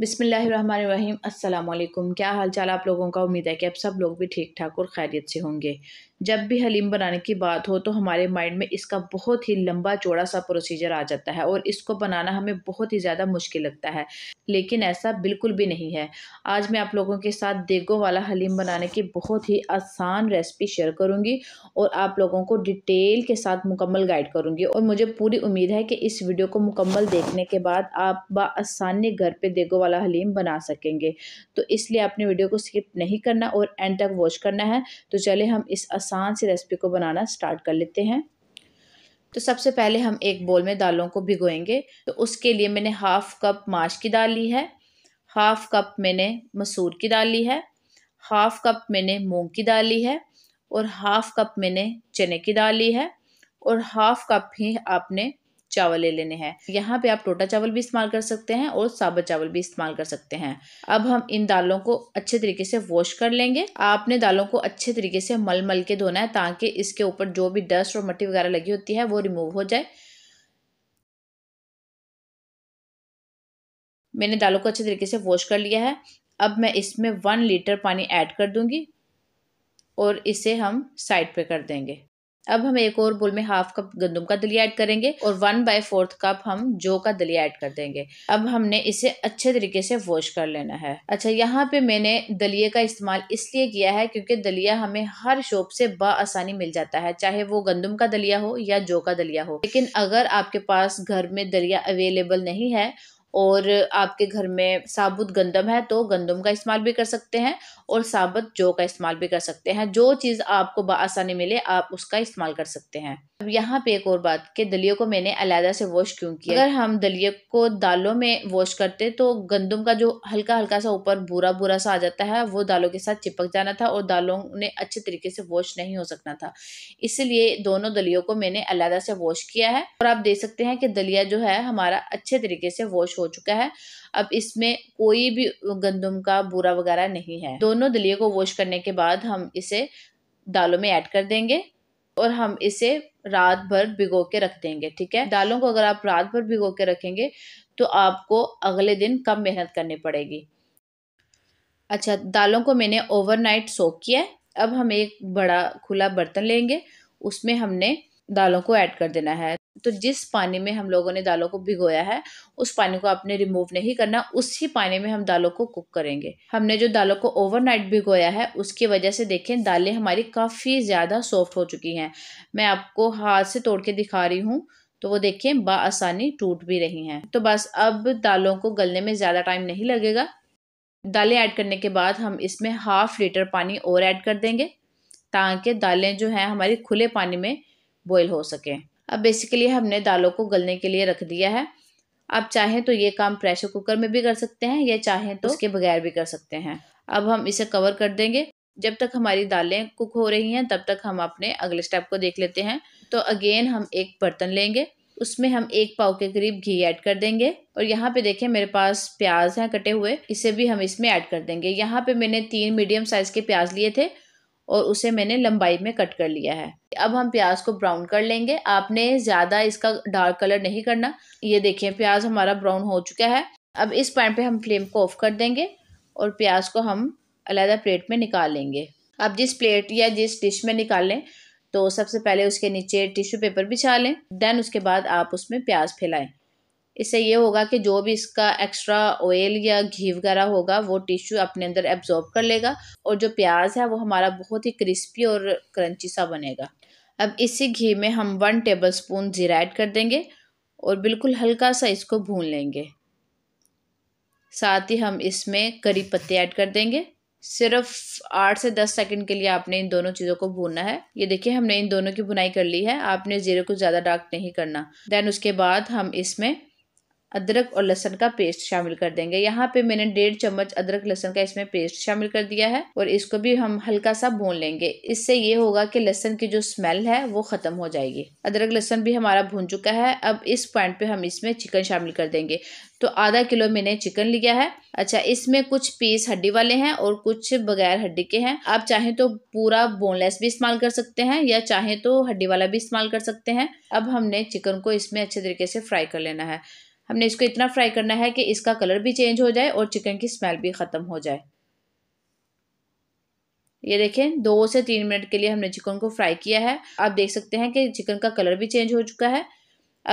बिसमीम् अल्लाम क्या हाल चाल आप लोगों का उम्मीद है कि आप सब लोग भी ठीक ठाक और खैरियत से होंगे जब भी हलीम बनाने की बात हो तो हमारे माइंड में इसका बहुत ही लंबा चौड़ा सा प्रोसीजर आ जाता है और इसको बनाना हमें बहुत ही ज़्यादा मुश्किल लगता है लेकिन ऐसा बिल्कुल भी नहीं है आज मैं आप लोगों के साथ देगो वाला हलीम बनाने की बहुत ही आसान रेसिपी शेयर करूँगी और आप लोगों को डिटेल के साथ मुकम्मल गाइड करूँगी और मुझे पूरी उम्मीद है कि इस वीडियो को मुकम्मल देखने के बाद आप बसानी घर पर देगो वाला हलीम बना सकेंगे तो इसलिए आपने वीडियो को स्किप नहीं करना और एंड तक वॉच करना है तो चले हम इस आसान सी रेसिपी को बनाना स्टार्ट कर लेते हैं तो सबसे पहले हम एक बोल में दालों को भिगोएंगे तो उसके लिए मैंने हाफ़ कप माश की दाल ली है हाफ़ कप मैंने मसूर की दाल ली है हाफ़ कप मैंने मूंग की दाल ली है और हाफ़ कप मैंने चने की दाल ली है और हाफ़ कप ही आपने चावल ले लेने हैं यहाँ पे आप टोटा चावल भी इस्तेमाल कर सकते हैं और साबुत चावल भी इस्तेमाल कर सकते हैं अब हम इन दालों को अच्छे तरीके से वॉश कर लेंगे आपने दालों को अच्छे तरीके से मल मल के धोना है ताकि इसके ऊपर जो भी डस्ट और मट्टी वगैरह लगी होती है वो रिमूव हो जाए मैंने दालों को अच्छे तरीके से वॉश कर लिया है अब मैं इसमें वन लीटर पानी ऐड कर दूंगी और इसे हम साइड पे कर देंगे अब हम एक और बोल में हाफ कप गंदम का दलिया ऐड करेंगे और वन बाय फोर्थ कप हम जो का दलिया ऐड कर देंगे अब हमने इसे अच्छे तरीके से वॉश कर लेना है अच्छा यहाँ पे मैंने दलिये का इस्तेमाल इसलिए किया है क्योंकि दलिया हमें हर शॉप से बआसानी मिल जाता है चाहे वो गंदम का दलिया हो या जो का दलिया हो लेकिन अगर आपके पास घर में दलिया अवेलेबल नहीं है और आपके घर में साबुत गंदम है तो गंदम का इस्तेमाल भी कर सकते हैं और साबुत जौ का इस्तेमाल भी कर सकते हैं जो चीज़ आपको आसानी मिले आप उसका इस्तेमाल कर सकते हैं अब यहाँ पे एक और बात कि दलियों को मैंने अलहदा से वॉश क्यों किया अगर हम दलिये को दालों में वॉश करते तो गंदम का जो हल्का हल्का सा ऊपर बुरा बुरा सा आ जाता है वो दालों के साथ चिपक जाना था और दालों ने अच्छे तरीके से वॉश नहीं हो सकना था इसलिए दोनों दलियों को मैंने अलहदा से वॉश किया है और आप देख सकते हैं कि दलिया जो है हमारा अच्छे तरीके से वॉश हो चुका है अब इसमें कोई भी गंदम का बुरा वगैरह नहीं है दोनों दलिये को वॉश करने के बाद हम इसे दालों में ऐड कर देंगे और हम इसे रात भर भिगो के रख देंगे ठीक है दालों को अगर आप रात भर भिगो के रखेंगे तो आपको अगले दिन कम मेहनत करनी पड़ेगी अच्छा दालों को मैंने ओवरनाइट सोक किया है अब हम एक बड़ा खुला बर्तन लेंगे उसमें हमने दालों को ऐड कर देना है तो जिस पानी में हम लोगों ने दालों को भिगोया है उस पानी को आपने रिमूव नहीं करना उसी पानी में हम दालों को कुक करेंगे हमने जो दालों को ओवरनाइट भिगोया है उसकी वजह से देखें दालें हमारी काफ़ी ज़्यादा सॉफ्ट हो चुकी हैं मैं आपको हाथ से तोड़ के दिखा रही हूँ तो वो देखें बसानी टूट भी रही हैं तो बस अब दालों को गलने में ज़्यादा टाइम नहीं लगेगा दालें ऐड करने के बाद हम इसमें हाफ लीटर पानी और ऐड कर देंगे ताकि दालें जो हैं हमारी खुले पानी में बॉयल हो सकें अब बेसिकली हमने दालों को गलने के लिए रख दिया है आप चाहें तो ये काम प्रेशर कुकर में भी कर सकते हैं या चाहें तो उसके बगैर भी कर सकते हैं अब हम इसे कवर कर देंगे जब तक हमारी दालें कुक हो रही हैं तब तक हम अपने अगले स्टेप को देख लेते हैं तो अगेन हम एक बर्तन लेंगे उसमें हम एक पाव के करीब घी ऐड कर देंगे और यहाँ पे देखें मेरे पास प्याज हैं कटे हुए इसे भी हम इसमें ऐड कर देंगे यहाँ पे मैंने तीन मीडियम साइज़ के प्याज लिए थे और उसे मैंने लंबाई में कट कर लिया है अब हम प्याज को ब्राउन कर लेंगे आपने ज़्यादा इसका डार्क कलर नहीं करना ये देखिए प्याज हमारा ब्राउन हो चुका है अब इस पॉइंट पे हम फ्लेम को ऑफ कर देंगे और प्याज को हम अलहदा प्लेट में निकाल लेंगे अब जिस प्लेट या जिस डिश में निकाल लें तो सबसे पहले उसके नीचे टिश्यू पेपर बिछा लें देन उसके बाद आप उसमें प्याज फैलाएं इससे ये होगा कि जो भी इसका एक्स्ट्रा ऑयल या घी वगैरह होगा वो टिश्यू अपने अंदर एब्जॉर्ब कर लेगा और जो प्याज है वो हमारा बहुत ही क्रिस्पी और क्रंची सा बनेगा अब इसी घी में हम वन टेबल स्पून ज़ीरा ऐड कर देंगे और बिल्कुल हल्का सा इसको भून लेंगे साथ ही हम इसमें करी पत्ते ऐड कर देंगे सिर्फ आठ से दस सेकंड के लिए आपने इन दोनों चीज़ों को भूनना है ये देखिए हमने इन दोनों की भुनाई कर ली है आपने ज़ीरे को ज़्यादा डार्क नहीं करना देन उसके बाद हम इसमें अदरक और लहसन का पेस्ट शामिल कर देंगे यहाँ पे मैंने डेढ़ चम्मच अदरक लहसन का इसमें पेस्ट शामिल कर दिया है और इसको भी हम हल्का सा भून लेंगे इससे ये होगा कि लहसन की जो स्मेल है वो ख़त्म हो जाएगी अदरक लहसन भी हमारा भून चुका है अब इस पॉइंट पे हम इसमें चिकन शामिल कर देंगे तो आधा किलो मैंने चिकन लिया है अच्छा इसमें कुछ पीस हड्डी वाले हैं और कुछ बगैर हड्डी के हैं आप चाहें तो पूरा बोनलेस भी इस्तेमाल कर सकते हैं या चाहें तो हड्डी वाला भी इस्तेमाल कर सकते हैं अब हमने चिकन को इसमें अच्छे तरीके से फ्राई कर लेना है हमने इसको इतना फ्राई करना है कि इसका कलर भी चेंज हो जाए और चिकन की स्मेल भी ख़त्म हो जाए ये देखें दो से तीन मिनट के लिए हमने चिकन को फ्राई किया है आप देख सकते हैं कि चिकन का कलर भी चेंज हो चुका है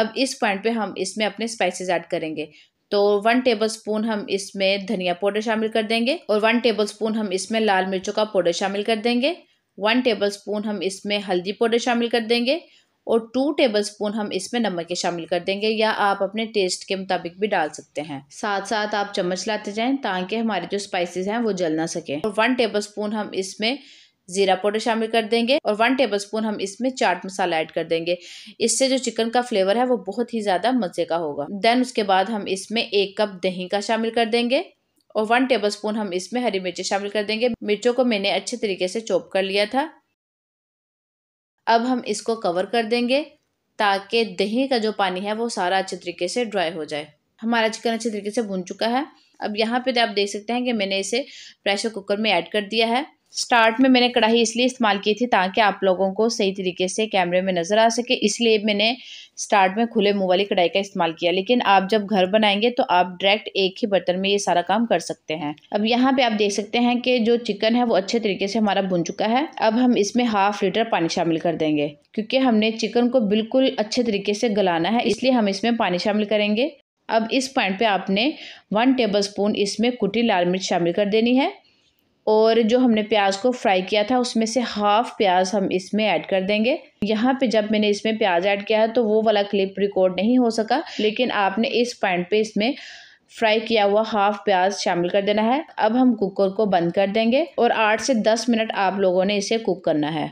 अब इस पॉइंट पे हम इसमें अपने स्पाइसेस ऐड करेंगे तो वन टेबल स्पून हम इसमें धनिया पाउडर शामिल कर देंगे और वन टेबल स्पून हम इसमें लाल मिर्चों का पाउडर शामिल कर देंगे वन टेबल स्पून हम इसमें हल्दी पाउडर शामिल कर देंगे और टू टेबलस्पून हम इसमें नमक के शामिल कर देंगे या आप अपने टेस्ट के मुताबिक भी डाल सकते हैं साथ साथ आप चम्मच लाते जाएं ताकि हमारे जो स्पाइसेस हैं वो जल ना सकें और वन टेबलस्पून हम इसमें ज़ीरा पाउडर शामिल कर देंगे और वन टेबलस्पून हम इसमें चाट मसाला ऐड कर देंगे इससे जो चिकन का फ्लेवर है वो बहुत ही ज़्यादा मज़े का होगा देन उसके बाद हम इसमें एक कप दही का शामिल कर देंगे और वन टेबलस्पून हम इसमें हरी मिर्ची शामिल कर देंगे मिर्चों को मैंने अच्छे तरीके से चॉप कर लिया था अब हम इसको कवर कर देंगे ताकि दही का जो पानी है वो सारा अच्छे तरीके से ड्राई हो जाए हमारा चिकन अच्छे तरीके से भुन चुका है अब यहाँ पे आप देख सकते हैं कि मैंने इसे प्रेशर कुकर में ऐड कर दिया है स्टार्ट में मैंने कढ़ाई इसलिए इस्तेमाल की थी ताकि आप लोगों को सही तरीके से कैमरे में नज़र आ सके इसलिए मैंने स्टार्ट में खुले मुँह वाली कढ़ाई का इस्तेमाल किया लेकिन आप जब घर बनाएंगे तो आप डायरेक्ट एक ही बर्तन में ये सारा काम कर सकते हैं अब यहाँ पे आप देख सकते हैं कि जो चिकन है वो अच्छे तरीके से हमारा बुन चुका है अब हम इसमें हाफ लीटर पानी शामिल कर देंगे क्योंकि हमने चिकन को बिल्कुल अच्छे तरीके से गलाना है इसलिए हम इसमें पानी शामिल करेंगे अब इस पॉइंट पर आपने वन टेबल इसमें कुटी लाल मिर्च शामिल कर देनी है और जो हमने प्याज को फ्राई किया था उसमें से हाफ़ प्याज हम इसमें ऐड कर देंगे यहाँ पे जब मैंने इसमें प्याज ऐड किया है तो वो वाला क्लिप रिकॉर्ड नहीं हो सका लेकिन आपने इस पॉइंट पे इसमें फ्राई किया हुआ हाफ प्याज शामिल कर देना है अब हम कुकर को बंद कर देंगे और आठ से दस मिनट आप लोगों ने इसे कुक करना है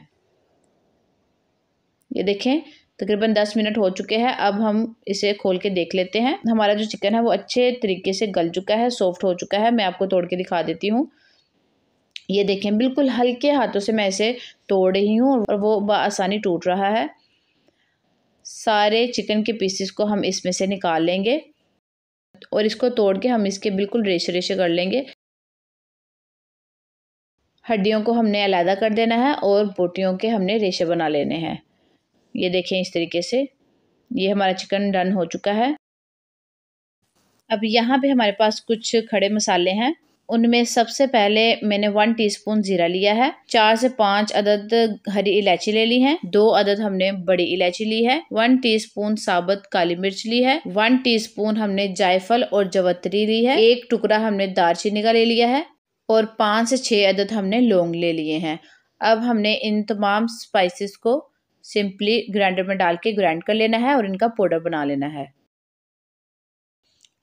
ये देखें तकरीबन दस मिनट हो चुके हैं अब हम इसे खोल के देख लेते हैं हमारा जो चिकन है वो अच्छे तरीके से गल चुका है सॉफ्ट हो चुका है मैं आपको तोड़ के दिखा देती हूँ ये देखें बिल्कुल हल्के हाथों से मैं इसे तोड़ रही हूँ और वो आसानी टूट रहा है सारे चिकन के पीसेस को हम इसमें से निकाल लेंगे और इसको तोड़ के हम इसके बिल्कुल रेशे रेशे कर लेंगे हड्डियों को हमने अलहदा कर देना है और बोटियों के हमने रेशे बना लेने हैं ये देखें इस तरीके से ये हमारा चिकन डन हो चुका है अब यहाँ पे हमारे पास कुछ खड़े मसाले हैं उनमें सबसे पहले मैंने वन टीस्पून जीरा लिया है चार से पांच अदद हरी इलायची ले ली है दो अदद हमने बड़ी इलायची ली है वन टीस्पून साबुत काली मिर्च ली है वन टीस्पून हमने जायफल और जवतरी ली है एक टुकड़ा हमने दारचीनी का ले लिया है और पाँच से छः अदद हमने लौंग ले लिए हैं अब हमने इन तमाम स्पाइसिस को सिंपली ग्राइंडर में डाल के ग्राइंड कर लेना है और इनका पाउडर बना लेना है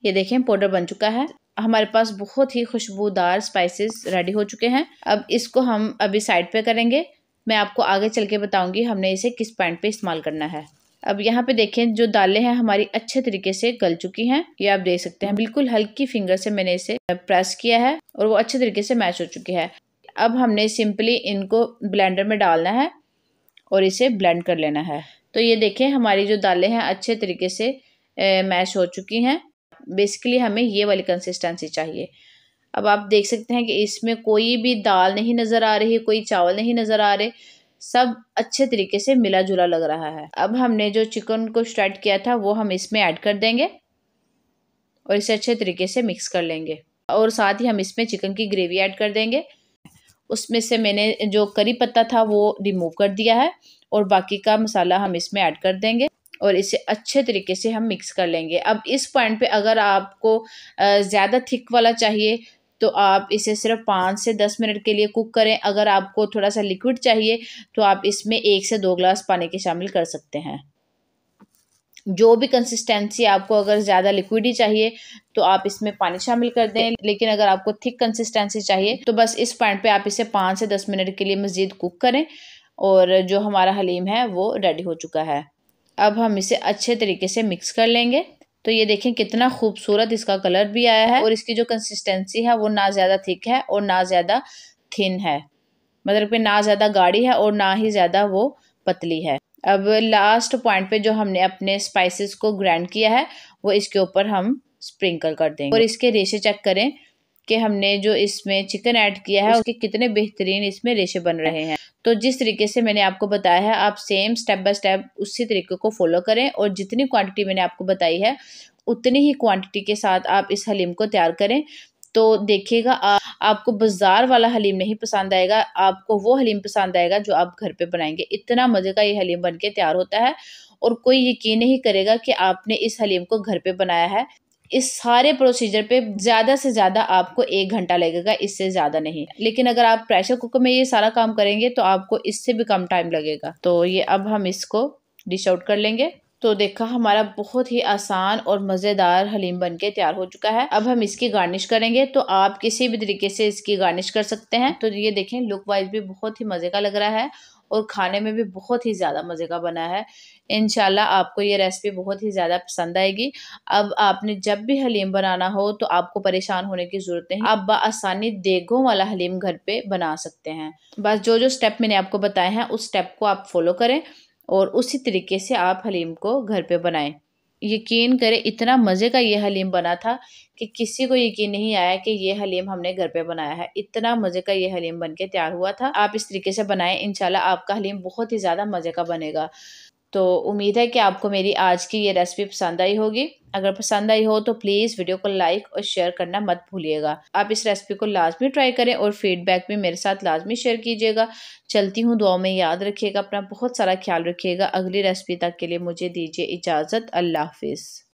ये देखें पाउडर बन चुका है हमारे पास बहुत ही खुशबूदार स्पाइसेस रेडी हो चुके हैं अब इसको हम अभी साइड पे करेंगे मैं आपको आगे चल के बताऊँगी हमने इसे किस पॉइंट पे इस्तेमाल करना है अब यहाँ पे देखें जो दालें हैं हमारी अच्छे तरीके से गल चुकी हैं ये आप देख सकते हैं बिल्कुल हल्की फिंगर से मैंने इसे प्रेस किया है और वो अच्छे तरीके से मैच हो चुकी है अब हमने सिंपली इनको ब्लेंडर में डालना है और इसे ब्लेंड कर लेना है तो ये देखें हमारी जो दालें हैं अच्छे तरीके से मैश हो चुकी हैं बेसिकली हमें ये वाली कंसिस्टेंसी चाहिए अब आप देख सकते हैं कि इसमें कोई भी दाल नहीं नज़र आ रही कोई चावल नहीं नज़र आ रहे सब अच्छे तरीके से मिला जुला लग रहा है अब हमने जो चिकन को स्टार्ट किया था वो हम इसमें ऐड कर देंगे और इसे अच्छे तरीके से मिक्स कर लेंगे और साथ ही हम इसमें चिकन की ग्रेवी ऐड कर देंगे उसमें से मैंने जो करी पत्ता था वो रिमूव कर दिया है और बाकी का मसाला हम इसमें ऐड कर देंगे और इसे अच्छे तरीके से हम मिक्स कर लेंगे अब इस पॉइंट पे अगर आपको ज़्यादा थिक वाला चाहिए तो आप इसे सिर्फ पाँच से दस मिनट के लिए कुक करें अगर आपको थोड़ा सा लिक्विड चाहिए तो आप इसमें एक से दो ग्लास पानी के शामिल कर सकते हैं जो भी कंसिस्टेंसी आपको अगर ज़्यादा लिक्विड ही चाहिए तो आप इसमें पानी शामिल कर दें लेकिन अगर आपको थिक कंसिस्टेंसी चाहिए तो बस इस पॉइंट पे आप इसे पाँच से दस मिनट के लिए मज़ीद कुक करें और जो हमारा हलीम है वो रेडी हो चुका है अब हम इसे अच्छे तरीके से मिक्स कर लेंगे तो ये देखें कितना खूबसूरत इसका कलर भी आया है और इसकी जो कंसिस्टेंसी है वो ना ज़्यादा थिक है और ना ज़्यादा थिन है मतलब कि ना ज़्यादा गाढ़ी है और ना ही ज़्यादा वो पतली है अब लास्ट पॉइंट पे जो हमने अपने स्पाइसेस को ग्राइंड किया है वो इसके ऊपर हम स्प्रिंकल कर देंगे और इसके रेशे चेक करें कि हमने जो इसमें चिकन ऐड किया है उसके कितने बेहतरीन इसमें रेशे बन रहे हैं तो जिस तरीके से मैंने आपको बताया है आप सेम स्टेप बाय स्टेप उसी तरीके को फॉलो करें और जितनी क्वांटिटी मैंने आपको बताई है उतनी ही क्वांटिटी के साथ आप इस हलीम को तैयार करें तो देखिएगा आपको बाज़ार वाला हलीम नहीं पसंद आएगा आपको वो हलीम पसंद आएगा जो आप घर पे बनाएंगे इतना मज़े का ये हलीम बन के तैयार होता है और कोई यकीन नहीं करेगा कि आपने इस हलीम को घर पे बनाया है इस सारे प्रोसीजर पे ज़्यादा से ज़्यादा आपको एक घंटा लगेगा इससे ज़्यादा नहीं लेकिन अगर आप प्रेशर कुकर में ये सारा काम करेंगे तो आपको इससे भी कम टाइम लगेगा तो ये अब हम इसको डिश आउट कर लेंगे तो देखा हमारा बहुत ही आसान और मज़ेदार हलीम बन के तैयार हो चुका है अब हम इसकी गार्निश करेंगे तो आप किसी भी तरीके से इसकी गार्निश कर सकते हैं तो ये देखें लुक वाइज भी बहुत ही मज़े का लग रहा है और खाने में भी बहुत ही ज़्यादा मज़े का बना है इन आपको ये रेसिपी बहुत ही ज़्यादा पसंद आएगी अब आपने जब भी हलीम बनाना हो तो आपको परेशान होने की ज़रूरत नहीं आप आसानी देगों वाला हलीम घर पे बना सकते हैं बस जो जो स्टेप मैंने आपको बताए हैं उस स्टेप को आप फॉलो करें और उसी तरीके से आप हलीम को घर पे बनाएँ यकीन करें इतना मज़े का ये हलीम बना था कि किसी को यकीन नहीं आया कि ये हलीम हमने घर पे बनाया है इतना मज़े का ये हलीम बन के तैयार हुआ था आप इस तरीके से बनाएं इनशाला आपका हलीम बहुत ही ज़्यादा मज़े का बनेगा तो उम्मीद है कि आपको मेरी आज की ये रेसिपी पसंद आई होगी अगर पसंद आई हो तो प्लीज़ वीडियो को लाइक और शेयर करना मत भूलिएगा आप इस रेसिपी को लाजमी ट्राई करें और फीडबैक भी मेरे साथ लाजमी शेयर कीजिएगा चलती हूँ दुआ में याद रखिएगा अपना बहुत सारा ख्याल रखिएगा अगली रेसिपी तक के लिए मुझे दीजिए इजाज़त अल्लाह हाफिज़